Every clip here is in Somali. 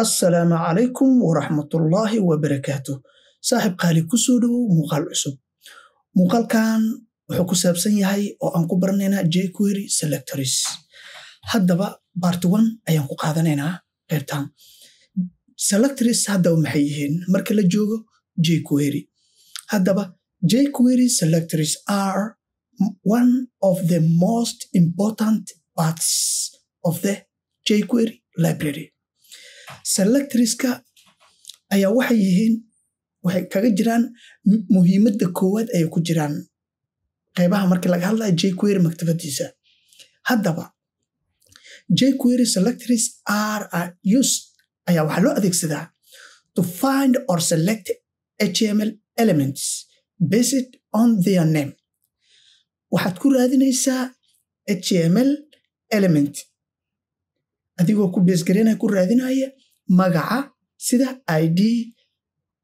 asalaamu calaykum waraxmatullaahi wabarakaatu saaxib qaali ku soo dhowow muuqaal cusub muuqaalkan wuxuu ku saabsan yahay oo aan ku baranaynaa jquery selectors haddaba baart one ayaan ku qaadanaynaa qaybtan selectors haddaba maxay yihiin marka la joogo jquery haddaba jquery selectors are one of the most important parts of the jquery library selectriska ayaa waxay yihiin waxay kaga jiraan muhiimadda koowaad ay ku jiraan qaybaha markii laga hadlaya j maktabadiisa haddaba j query r use ayaa waxaa loo adeegsadaa to find or select html elements based on their name waxaad ku raadinaysaa html element adigoo ku beesgareynaya ku raadinaya magaca sida id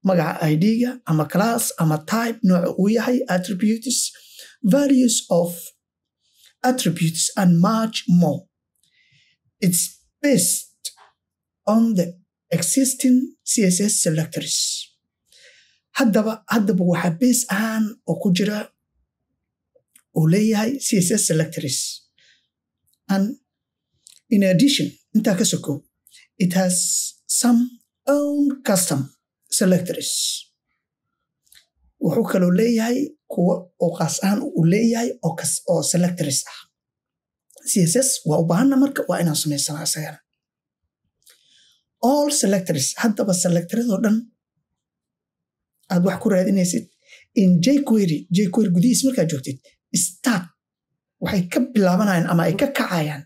magaca id-ga ama class ama type nooca uu yahay attributes values of attributes and much more it's based on the existing css selectors haddaba haddaba waxaa base ahaan oo ku jira uu leeyahay css selectors and in addition intaa ka sokow it has some own custom selectors wuxuu kaloo leeyahay kuwo uu qaas ahaan uu leeyahay oo selectors ah css waa ubaahana marka waa inaan samaysana asagana all selectors haddaba selectoradoo dhan aad wax ku raadinaysid in jquery jquery gudihiis markaa joogtid start waxay ka bilaabanayaan ama ay ka kacayaan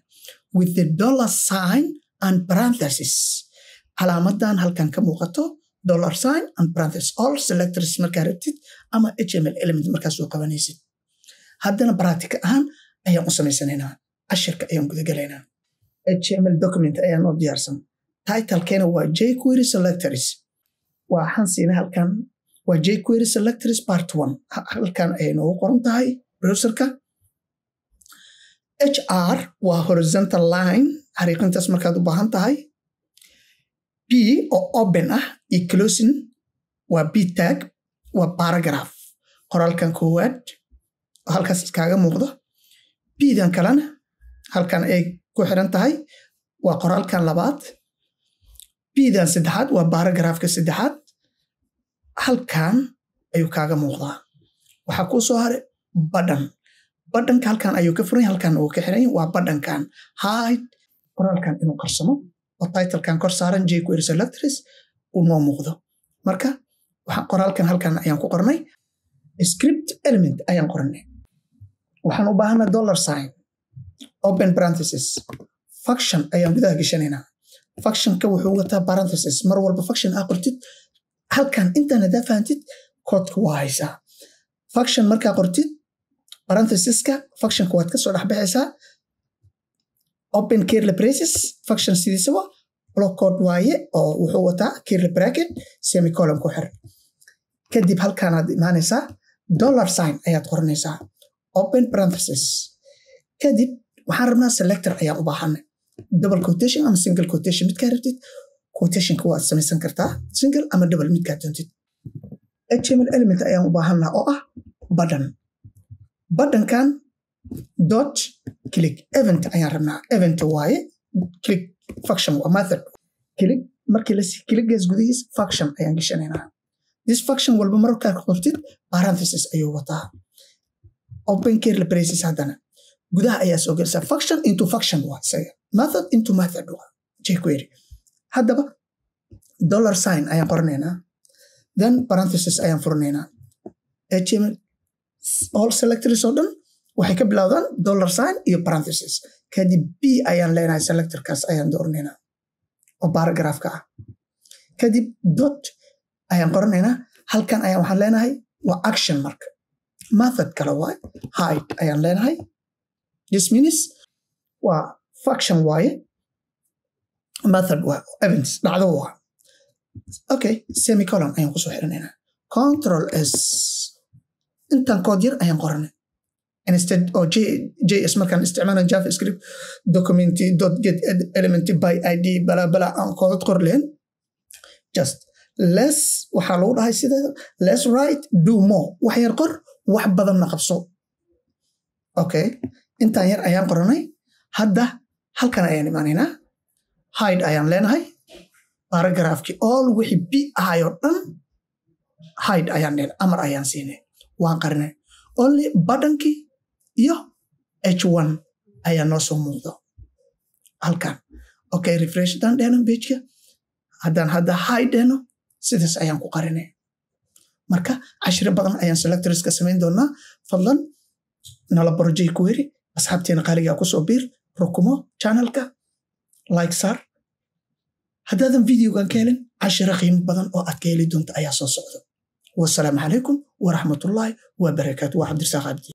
with the dollar sign and branthesis calaamadan halkan ka muuqato dollar sign and branthesis all selectors markaa rabtid ama hml element markaas soo qabanaysid haddana baratika ahaan ayaan u samaysanaynaa cashirka ayaan gudagalaynaa hml document ayaan oo diyaarsan titlekena waa j query selectors waxaan siina halkan waa j query selectors part one halkan ayay noogu qoran tahay browserka h r waa horizontal line xariiqintaas markaad u baahan tahay b oo open ah iyo closing waa b tag waa baragraph qoraalkan koowaad oo halkaas iskaaga muuqdo bdan kalena halkan ay ku xiran tahay waa qoraalkan labaad bdan saddexaad waa baragrafka saddexaad halkan ayuu kaaga muuqdaa waxaa kuu soo haray badhan badhanka halkan ayuu ka furan halkan uu ka xiran waa badhankan hyd qoraalkan inuu qarsamo oo titalkan kor saaran jquery selectors uu noo muuqdo marka qoraalkan halkan ayaan ku qornay script element ayaan qornay waxaan u baahanaa dollar sign open brantices faction ayaan gudaha geshanaynaa factionka wuxuu wataa baranthesis mar walba faction aa qortid halkan intaan haddaa fahantid koodka waa haysaa faction markaa qortid parenthesiska functionka waad kasoo baxaysaa open carle braces function sidiisaba blockcode waaye oo wuxuu wataa carle bracket semicolum ku xir kadib halkaanaad imaanaysaa dollar sign ayaad qoranaysaa open parenthesis kadib waxaan rabnaa selector ayaan u baahanay double quotation ama single quotation midkaa rabtid quotationka waad samaysan kartaa single ama double midkaa doontid html element ayaan u baahanaa oo ah button badankan dot click event ayaan rabnaa event waaye click faction waa method click markii la clickaas gudihiis faction ayaan gishanaynaa this faction walba mararkaa qortid parenthesis ayuu wataa open care la haddana gudaha ayaa soo gelisa faction into faction waa isaga method into method waa jquery haddaba dollar sign ayaan qoranaynaa then parenthesis ayaan furanaynaa html all selectors oo dhan waxay ka bilowdaan dollar sign iyo parenthesis kadib b ayaan leenahay selectorkaas ayaan dooranaynaa oo baaragraafka ah kadib dot ayaan qoranaynaa halkan ayaan waxaan leenahay waa action marka method kale waay hide ayaan leenahay disminis waa faction waaye method waa events dhacdo waa okay semicolon ayaan kusoo xiranaynaa control s intan kood yar ayaan qoranay oo oh, js markaan isticmaala javascript document get element by id balabala aan koodad qor lahayn just less waxaa lagu dhahay sida less right do more wax yar qor wax badanna qabso okay intaan yar ayaan qoranay hadda halkan ayaan imaanaynaa hide ayaan leenahay baragraafkii all wixii b ahayo dhan hide ayaan leen amar ayaan siinay waan qarnay only badhankii iyo h one ayaa noo soo muuqdo halkan okay refresh hadaan dhehno bejka haddaan hadda high dhehno sidaas ayaan ku qarinay marka cashiro badan ayaan selectorska samayn doonaa fadlan nala borojey ku heri asxaabteena qaaligaa kusoo biir rukumo channelka like saar haddaadan videogan ka helin cashiro qiimo badan oo aad ka heli doonta ayaa soo socdo والسلام عليكم ورحمة الله وبركاته وعبد الرزاق عبد